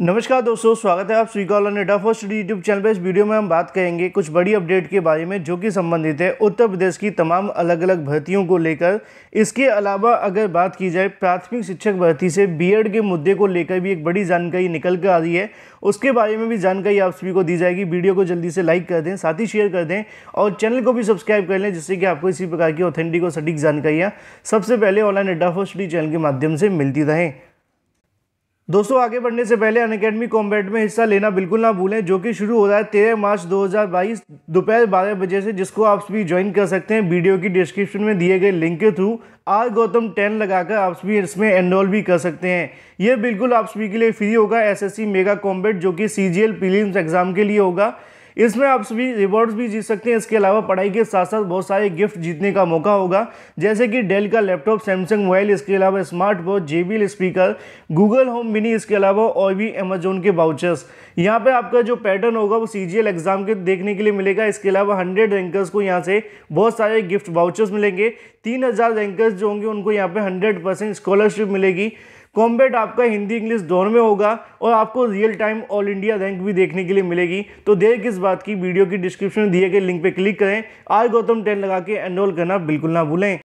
नमस्कार दोस्तों स्वागत है आप स्वी कॉल फर्स्ट यूट्यूब चैनल पर इस वीडियो में हम बात करेंगे कुछ बड़ी अपडेट के बारे में जो कि संबंधित है उत्तर प्रदेश की तमाम अलग अलग भर्तियों को लेकर इसके अलावा अगर बात की जाए प्राथमिक शिक्षक भर्ती से बीएड के मुद्दे को लेकर भी एक बड़ी जानकारी निकल कर आ रही है उसके बारे में भी जानकारी आप सभी को दी जाएगी वीडियो को जल्दी से लाइक कर दें साथ ही शेयर कर दें और चैनल को भी सब्सक्राइब कर लें जिससे कि आपको इसी प्रकार की ऑथेंटिक और सटीक जानकारियाँ सबसे पहले ऑनलाइन एडा फर्स्ट चैनल के माध्यम से मिलती रहें दोस्तों आगे बढ़ने से पहले अन अकेडमी कॉम्बैट में हिस्सा लेना बिल्कुल ना भूलें जो कि शुरू हो रहा है तेरह मार्च 2022 दोपहर बारह बजे से जिसको आप सभी ज्वाइन कर सकते हैं वीडियो की डिस्क्रिप्शन में दिए गए लिंक के थ्रू आर गौतम टेन लगाकर आप सभी इसमें एनरोल भी कर सकते हैं ये बिल्कुल आप सभी के लिए फ्री होगा एस मेगा कॉम्बेट जो कि सी जी एग्ज़ाम के लिए होगा इसमें आप सभी रिवॉर्ड्स भी जीत सकते हैं इसके अलावा पढ़ाई के साथ साथ बहुत सारे गिफ्ट जीतने का मौका होगा जैसे कि डेल का लैपटॉप सैमसंग मोबाइल इसके अलावा smart watch JBL speaker Google home mini इसके अलावा और भी अमेजोन के बाउचर्स यहाँ पर आपका जो पैटर्न होगा वो सी एग्जाम के देखने के लिए मिलेगा इसके अलावा हंड्रेड रैंकर्स को यहाँ से बहुत सारे गिफ्ट बाउचर्स मिलेंगे तीन रैंकर्स जो होंगे उनको यहाँ पर हंड्रेड स्कॉलरशिप मिलेगी कॉम्बैट आपका हिंदी इंग्लिश दोनों में होगा और आपको real time all India rank भी देखने के लिए मिलेगी तो देर किस बात की वीडियो की डिस्क्रिप्शन में दिए गए लिंक पर क्लिक करें आज गौतम टेन लगा के एनरोल करना बिल्कुल ना भूलें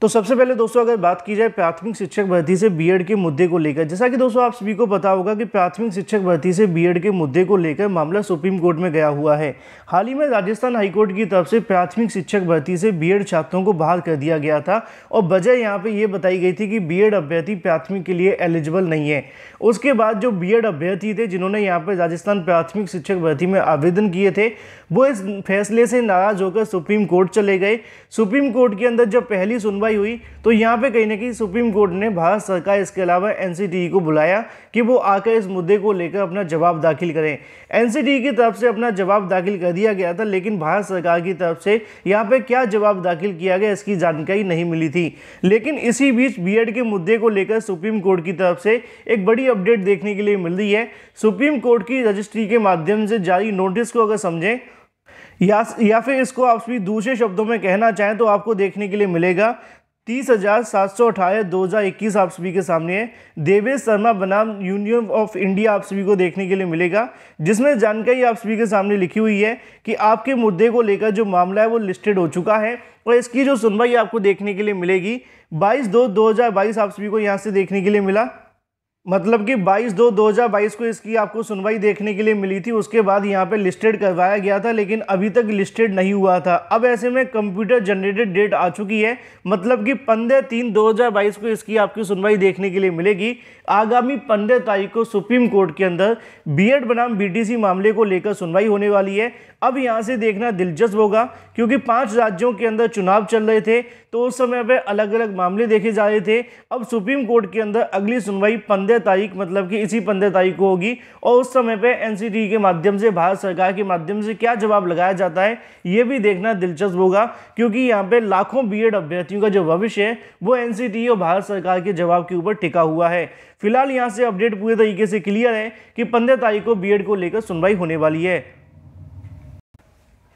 तो सबसे पहले दोस्तों अगर बात की जाए प्राथमिक शिक्षक भर्ती से बीएड के मुद्दे को लेकर जैसा कि दोस्तों आप सभी को पता होगा कि प्राथमिक शिक्षक भर्ती से बीएड के मुद्दे को लेकर मामला सुप्रीम कोर्ट में गया हुआ है हाल ही में राजस्थान हाईकोर्ट की तरफ से प्राथमिक शिक्षक भर्ती से बीएड छात्रों को बाहर कर दिया गया था और वजह यहाँ पर यह बताई गई थी कि बी अभ्यर्थी प्राथमिक के लिए एलिजिबल नहीं है उसके बाद जो बी अभ्यर्थी थे जिन्होंने यहाँ पर राजस्थान प्राथमिक शिक्षक भर्ती में आवेदन किए थे वो इस फैसले से नाराज होकर सुप्रीम कोर्ट चले गए सुप्रीम कोर्ट के अंदर जब पहली सुनवाई कार्रवाई हुई तो यहाँ पे कहीं ना कहीं सुप्रीम कोर्ट ने भारत सरकार इसके अलावा एन e को बुलाया कि वो आकर इस मुद्दे को लेकर अपना जवाब दाखिल करें एन e की तरफ से अपना जवाब दाखिल कर दिया गया था लेकिन भारत सरकार की तरफ से यहाँ पे क्या जवाब दाखिल किया गया इसकी जानकारी नहीं मिली थी लेकिन इसी बीच बी के मुद्दे को लेकर सुप्रीम कोर्ट की तरफ से एक बड़ी अपडेट देखने के लिए मिल रही है सुप्रीम कोर्ट की रजिस्ट्री के माध्यम से जारी नोटिस को अगर समझें या या फिर इसको आप भी दूसरे शब्दों में कहना चाहें तो आपको देखने के लिए मिलेगा तीस हजार सात सौ अठारह दो हजार इक्कीस आप सभी के सामने है देवेश शर्मा बनाम यूनियन ऑफ इंडिया आप सभी को देखने के लिए मिलेगा जिसमें जानकारी आप सभी के सामने लिखी हुई है कि आपके मुद्दे को लेकर जो मामला है वो लिस्टेड हो चुका है और इसकी जो सुनवाई आपको देखने के लिए मिलेगी बाईस दो दो हजार बाईस आप सभी को यहाँ से देखने के लिए मिला मतलब कि 22 दो 2022 को इसकी आपको सुनवाई देखने के लिए मिली थी उसके बाद यहाँ पे लिस्टेड करवाया गया था लेकिन अभी तक लिस्टेड नहीं हुआ था अब ऐसे में कंप्यूटर जनरेटेड डेट आ चुकी है मतलब कि 15 तीन 2022 को इसकी आपकी सुनवाई देखने के लिए मिलेगी आगामी 15 तारीख को सुप्रीम कोर्ट के अंदर बी बनाम बी मामले को लेकर सुनवाई होने वाली है अब यहाँ से देखना दिलचस्प होगा क्योंकि पाँच राज्यों के अंदर चुनाव चल रहे थे तो उस समय पर अलग अलग मामले देखे जा रहे थे अब सुप्रीम कोर्ट के अंदर अगली सुनवाई पंद्रह तारीख मतलब कि इसी पंद्रह तारीख को होगी और उस समय पे एनसीटी के माध्यम से भारत सरकार के माध्यम से क्या जवाब लगाया जाता है ये भी देखना दिलचस्प होगा क्योंकि यहाँ पे लाखों बी अभ्यर्थियों का जो भविष्य है वो एन और भारत सरकार के जवाब के ऊपर टिका हुआ है फिलहाल यहाँ से अपडेट पूरे तरीके से क्लियर है कि पंद्रह तारीख को बी को लेकर सुनवाई होने वाली है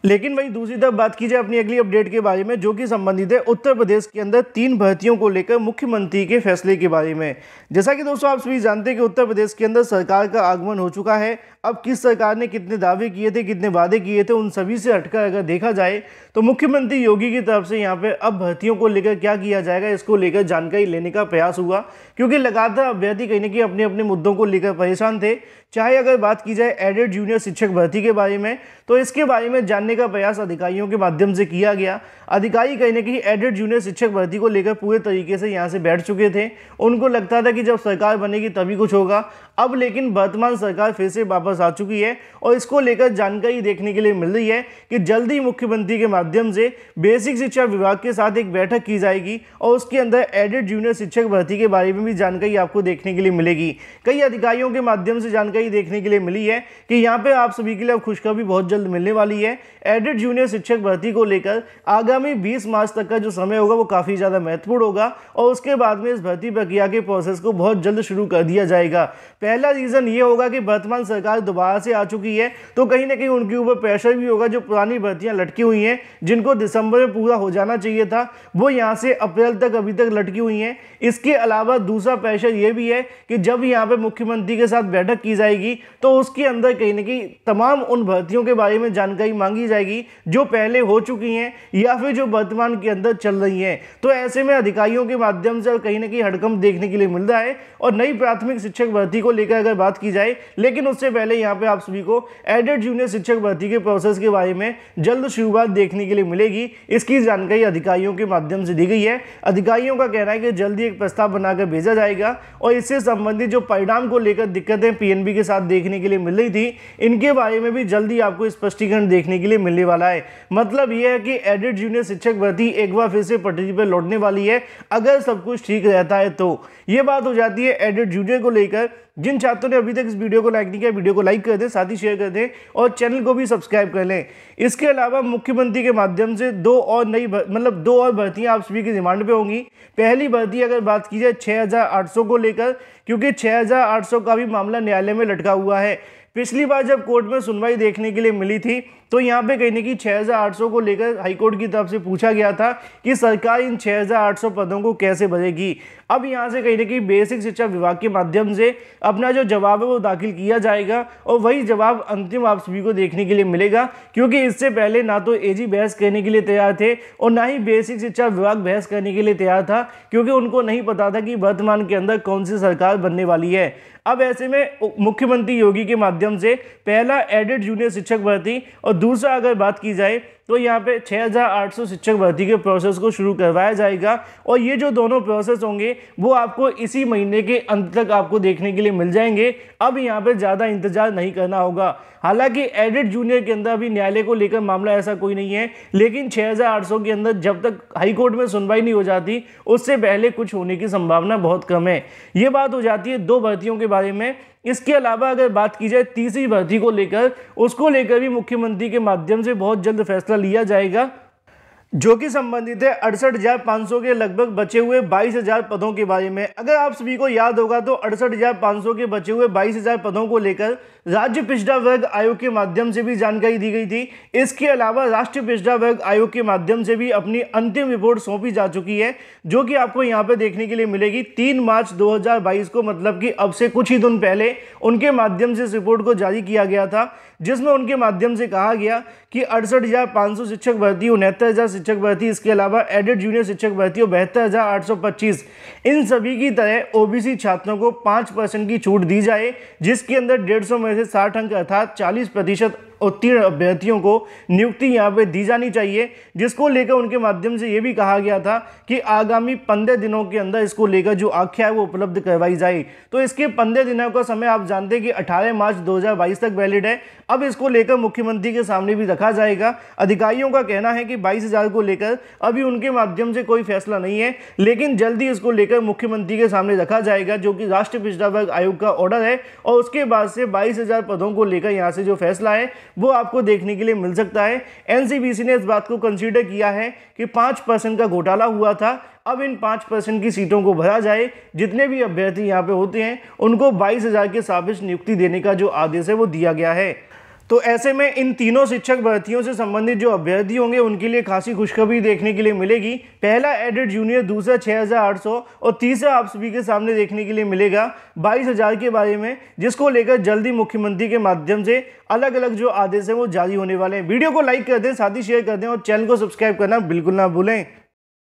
लेकिन वहीं दूसरी तरफ बात की जाए अपनी अगली अपडेट के बारे में जो कि संबंधित है उत्तर प्रदेश के अंदर तीन भर्तियों को लेकर मुख्यमंत्री के फैसले के बारे में जैसा कि दोस्तों आप सभी जानते हैं कि उत्तर प्रदेश के अंदर सरकार का आगमन हो चुका है अब किस सरकार ने कितने दावे किए थे कितने वादे किए थे उन सभी से हटकर अगर देखा जाए तो मुख्यमंत्री योगी की तरफ से यहाँ पे अब भर्तियों को लेकर क्या किया जाएगा इसको लेकर जानकारी लेने का प्रयास हुआ क्योंकि लगातार अभ्यर्थी कहीं ना कहीं अपने अपने मुद्दों को लेकर परेशान थे चाहे अगर बात की जाए एडेड जूनियर शिक्षक भर्ती के बारे में तो इसके बारे में जानने का प्रयास अधिकारियों के माध्यम से किया गया अधिकारी कहीं ना कहीं एडेड जूनियर शिक्षक भर्ती को लेकर पूरे तरीके से यहाँ से बैठ चुके थे उनको लगता था कि जब सरकार बनेगी तभी कुछ होगा अब लेकिन वर्तमान सरकार फिर से वापस वापस आ चुकी है और इसको लेकर जानकारी देखने के लिए मिल रही है कि जल्द ही मुख्यमंत्री के माध्यम से बेसिक शिक्षा विभाग के साथ एक बैठक की जाएगी और उसके अंदर एडेड जूनियर शिक्षक भर्ती के बारे में भी जानकारी आपको देखने के लिए मिलेगी कई अधिकारियों के माध्यम से जानकारी देखने के लिए मिली है कि यहाँ पर आप सभी के लिए खुशखबरी बहुत जल्द मिलने वाली है एडेड जूनियर शिक्षक भर्ती को लेकर आगामी बीस मार्च तक का जो समय होगा वो काफ़ी ज़्यादा महत्वपूर्ण होगा और उसके बाद में इस भर्ती प्रक्रिया के प्रोसेस को बहुत जल्द शुरू कर दिया जाएगा पहला रीज़न ये होगा कि वर्तमान सरकार दोबारा से आ चुकी है तो कहीं ना कहीं उनके ऊपर प्रेशर भी होगा जो पुरानी भर्तियां लटकी हुई हैं जिनको दिसंबर में पूरा हो जाना चाहिए था वो यहाँ से अप्रैल तक अभी तक लटकी हुई हैं इसके अलावा दूसरा प्रेशर ये भी है कि जब यहाँ पर मुख्यमंत्री के साथ बैठक की जाएगी तो उसके अंदर कहीं ना कहीं तमाम उन भर्तियों के बारे में जानकारी मांगी जाएगी जो पहले हो चुकी हैं या फिर जो वर्तमान के अंदर चल रही हैं तो ऐसे में अधिकारियों के माध्यम से कहीं ना कहीं हड़कम देखने के लिए मिल रहा है और नई प्राथमिक शिक्षक भर्ती को लेकर अगर बात की जाए लेकिन उससे पहले पहले यहाँ पे आप सभी को एडेड जूनियर शिक्षक भर्ती के प्रोसेस के बारे में जल्द शुरुआत देखने के लिए मिलेगी इसकी जानकारी अधिकारियों के माध्यम से दी गई है अधिकारियों का कहना है कि जल्द ही एक प्रस्ताव बनाकर भेजा जाएगा और इससे संबंधित जो परिणाम को लेकर दिक्कतें पीएनबी के साथ देखने के लिए मिल रही थी इनके बारे में भी जल्दी आपको स्पष्टीकरण देखने के लिए मिलने वाला है मतलब यह है कि एडेड जूनियर शिक्षक भर्ती एक बार फिर से पटरी पर लौटने वाली है अगर सब कुछ ठीक रहता है तो यह बात हो जाती है एडेड जूनियर को लेकर जिन छात्रों ने अभी तक इस वीडियो को लाइक नहीं किया वीडियो को लाइक कर दें साथ ही शेयर कर दें और चैनल को भी सब्सक्राइब कर लें इसके अलावा मुख्यमंत्री के माध्यम से दो और नई मतलब दो और भर्तियाँ आप सभी की डिमांड पर होंगी पहली भर्ती अगर बात की जाए छः को लेकर क्योंकि छः का भी मामला न्यायालय में लटका हुआ है पिछली बार जब कोर्ट में सुनवाई देखने के लिए मिली थी तो यहाँ पे कहीं ना 6800 को लेकर हाईकोर्ट की तरफ से पूछा गया था कि सरकार इन 6800 पदों को कैसे भरेगी अब यहाँ से कहीं ना बेसिक शिक्षा विभाग के माध्यम से अपना जो जवाब है वो दाखिल किया जाएगा और वही जवाब अंतिम आप सभी को देखने के लिए मिलेगा क्योंकि इससे पहले ना तो एजी बहस करने के लिए तैयार थे और ना ही बेसिक शिक्षा विभाग बहस करने के लिए तैयार था क्योंकि उनको नहीं पता था कि वर्तमान के अंदर कौन सी सरकार बनने वाली है अब ऐसे में मुख्यमंत्री योगी के माध्यम से पहला एडेड जूनियर शिक्षक भर्ती और दूसरा अगर बात की जाए तो यहाँ पे 6,800 शिक्षक भर्ती के प्रोसेस को शुरू करवाया जाएगा और ये जो दोनों प्रोसेस होंगे वो आपको इसी महीने के अंत तक आपको देखने के लिए मिल जाएंगे अब यहाँ पे ज़्यादा इंतजार नहीं करना होगा हालांकि एडिट जूनियर के अंदर अभी न्यायालय को लेकर मामला ऐसा कोई नहीं है लेकिन 6,800 के अंदर जब तक हाईकोर्ट में सुनवाई नहीं हो जाती उससे पहले कुछ होने की संभावना बहुत कम है ये बात हो जाती है दो भर्तियों के बारे में इसके अलावा अगर बात की जाए तीसरी भर्ती को लेकर उसको लेकर भी मुख्यमंत्री के माध्यम से बहुत जल्द फैसला एक्स्ट्रा लिया जाएगा जो कि संबंधित है अड़सठ हजार पाँच सौ के लगभग बचे हुए बाईस हजार पदों के बारे में अगर आप सभी को याद होगा तो अड़सठ हजार पाँच सौ के बचे हुए बाईस हजार पदों को लेकर राज्य पिछड़ा वर्ग आयोग के माध्यम से भी जानकारी दी गई थी इसके अलावा राष्ट्रीय पिछड़ा वर्ग आयोग के माध्यम से भी अपनी अंतिम रिपोर्ट सौंपी जा चुकी है जो कि आपको यहाँ पर देखने के लिए मिलेगी तीन मार्च दो को मतलब कि अब से कुछ ही दिन पहले उनके माध्यम से इस रिपोर्ट को जारी किया गया था जिसमें उनके माध्यम से कहा गया कि अड़सठ शिक्षक भर्ती उनहत्तर शिक्षक भर्ती इसके अलावा एडेड जूनियर शिक्षक भर्ती और बहत्तर हज़ार आठ सौ पच्चीस इन सभी की तरह ओबीसी छात्रों को पाँच परसेंट की छूट दी जाए जिसके अंदर डेढ़ सौ में से साठ अंक अर्थात चालीस प्रतिशत उत्तीर्ण अभ्यर्थियों को नियुक्ति यहाँ पे दी जानी चाहिए जिसको लेकर उनके माध्यम से ये भी कहा गया था कि आगामी पंद्रह दिनों के अंदर इसको लेकर जो आख्या है वो उपलब्ध करवाई जाए तो इसके पंद्रह दिनों का समय आप जानते हैं कि अठारह मार्च दो तक वैलिड है अब इसको लेकर मुख्यमंत्री के सामने भी रखा जाएगा अधिकारियों का कहना है कि बाईस को लेकर अभी उनके माध्यम से कोई फैसला नहीं है लेकिन जल्दी इसको लेकर मुख्यमंत्री के सामने रखा जाएगा जो कि राष्ट्रीय पिछड़ा वर्ग आयोग का ऑर्डर है और उसके बाद से बाईस पदों को लेकर यहाँ से जो फैसला है वो आपको देखने के लिए मिल सकता है एनसीबीसी ने इस बात को कंसीडर किया है कि पाँच परसेंट का घोटाला हुआ था अब इन पाँच परसेंट की सीटों को भरा जाए जितने भी अभ्यर्थी यहाँ पे होते हैं उनको बाईस हज़ार के साबिश नियुक्ति देने का जो आदेश है वो दिया गया है तो ऐसे में इन तीनों शिक्षक भर्तियों से संबंधित जो अभ्यर्थी होंगे उनके लिए खासी खुशखबरी देखने के लिए मिलेगी पहला एडेड जूनियर दूसरा 6800 और तीसरा आप सभी के सामने देखने के लिए मिलेगा 22000 के बारे में जिसको लेकर जल्दी मुख्यमंत्री के माध्यम से अलग अलग जो आदेश हैं वो जारी होने वाले हैं वीडियो को लाइक कर दें साथ ही शेयर कर दें और चैनल को सब्सक्राइब करना बिल्कुल ना भूलें